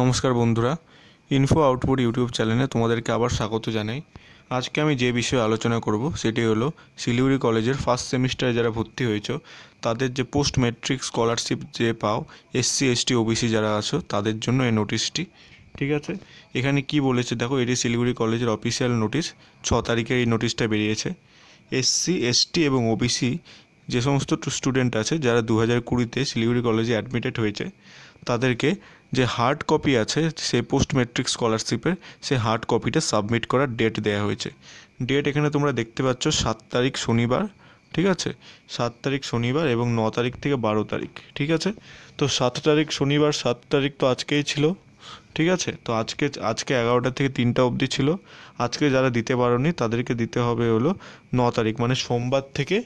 নমস্কার বন্ধুরা info output YouTube চ্যানেলে তোমাদেরকে আবার স্বাগত জানাই আজকে আমি যে বিষয়ে আলোচনা করব সেটি হলো শিলিগুড়ি কলেজের ফার্স্ট সেমিস্টারে যারা ভর্তি হয়েছো তাদের যে পোস্ট মেট্রিক স্কলারশিপ যে পাও এসসি এসটি ওবিসি যারা আছো তাদের জন্য এই নোটিশটি ঠিক আছে এখানে কি বলেছে দেখো এটি শিলিগুড়ি কলেজের অফিসিয়াল নোটিশ ছ তারিখে এই নোটিশটা বেরিয়েছে এসসি এসটি এবং ওবিসি যে সমস্ত স্টুডেন্ট আছে যারা দু হাজার কুড়িতে শিলিগুড়ি কলেজে অ্যাডমিটেড হয়েছে তাদেরকে যে হার্ড কপি আছে সে পোস্ট মেট্রিক স্কলারশিপের সে হার্ড কপিটা সাবমিট করার ডেট দেয়া হয়েছে ডেট এখানে তোমরা দেখতে পাচ্ছ সাত তারিখ শনিবার ঠিক আছে সাত তারিখ শনিবার এবং ন তারিখ থেকে বারো তারিখ ঠিক আছে তো সাত তারিখ শনিবার সাত তারিখ তো আজকেই ছিল ঠিক আছে তো আজকে আজকে এগারোটা থেকে তিনটা অবধি ছিল আজকে যারা দিতে পারোনি তাদেরকে দিতে হবে হলো ন তারিখ মানে সোমবার থেকে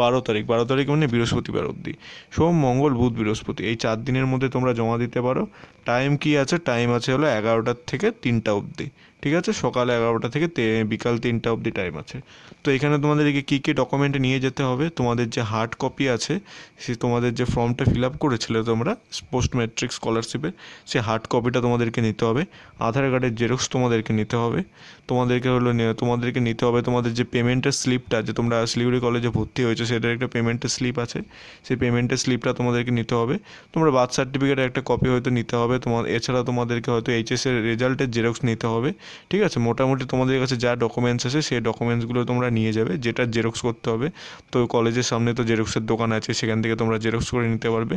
বারো তারিখ বারো তারিখ মানে বৃহস্পতিবার অবধি সোম মঙ্গল বুধ বৃহস্পতি এই চার দিনের মধ্যে তোমরা জমা দিতে পারো টাইম কি আছে টাইম আছে হলো এগারোটার থেকে তিনটা অবধি ঠিক আছে সকাল এগারোটা থেকে বিকাল তিনটা অবধি টাইম আছে তো এখানে তোমাদেরকে কী কী ডকুমেন্ট নিয়ে যেতে হবে তোমাদের যে হার্ড কপি আছে সে তোমাদের যে ফর্মটা ফিল আপ করেছিলে তোমরা পোস্ট ম্যাট্রিক স্কলারশিপে সে হার্ড কপিটা তোমাদেরকে নিতে হবে আধার কার্ডের জেরক্স তোমাদেরকে নিতে হবে তোমাদেরকে হলো তোমাদেরকে নিতে হবে তোমাদের যে পেমেন্টের স্লিপটা যে তোমরা শিলিগুড়ি কলেজে ভর্তি হয়েছে সেটার একটা পেমেন্টের স্লিপ আছে সেই পেমেন্টের স্লিপটা তোমাদেরকে নিতে হবে তোমরা বার্থ সার্টিফিকেটের একটা কপি হয়তো নিতে হবে তোমার এছাড়া তোমাদেরকে হয়তো এইচএসের রেজাল্টের জেরক্স নিতে হবে ঠিক আছে মোটামুটি তোমাদের কাছে যা ডকুমেন্টস আছে সেই ডকুমেন্টসগুলো তোমরা নিয়ে যাবে যেটা জেরক্স করতে হবে তো কলেজের সামনে তো জেরক্সের দোকান আছে সেখান থেকে তোমরা জেরক্স করে নিতে পারবে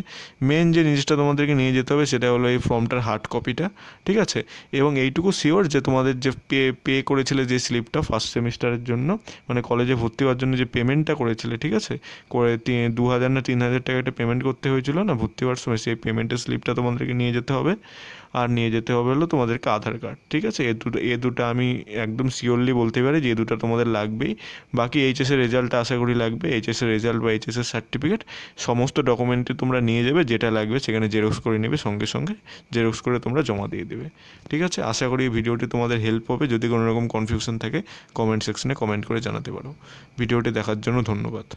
মেন যে জিনিসটা তোমাদেরকে নিয়ে যেতে হবে সেটা হলো এই ফর্মটার হার্ড কপিটা ঠিক আছে এবং এইটুকু শিওর যে তোমাদের যে পে পে করেছিলে যে স্লিপটা ফার্স্ট সেমিস্টারের জন্য মানে কলেজে ভর্তি হওয়ার জন্য যে পেমেন্টটা করেছিলে ঠিক আছে করে দু হাজার না তিন হাজার টাকা একটা পেমেন্ট করতে হয়েছিল না ভর্তি হওয়ার সময় সেই পেমেন্টের স্লিপটা তোমাদেরকে নিয়ে যেতে হবে আর নিয়ে যেতে হবে হলো তোমাদেরকে আধার কার্ড ঠিক আছে এ দুটো এ দুটো আমি একদম শিওরলি বলতে পারি যে দুটো তোমাদের লাগবেই বাকি এইচএসের রেজাল্ট আশা করি লাগবে এইচএসের রেজাল্ট বা এইচএসের সার্টিফিকেট সমস্ত ডকুমেন্টই তোমরা নিয়ে যাবে যেটা লাগবে সেখানে জেরক্স করে নেবে সঙ্গে সঙ্গে জেরক্স করে তোমরা জমা দিয়ে দেবে ঠিক আছে আশা করি এই ভিডিওটি তোমাদের হেল্প হবে যদি কোনো রকম কনফিউশন থাকে কমেন্ট সেকশনে কমেন্ট করে জানাতে পারো ভিডিওটি দেখার জন্য ধন্যবাদ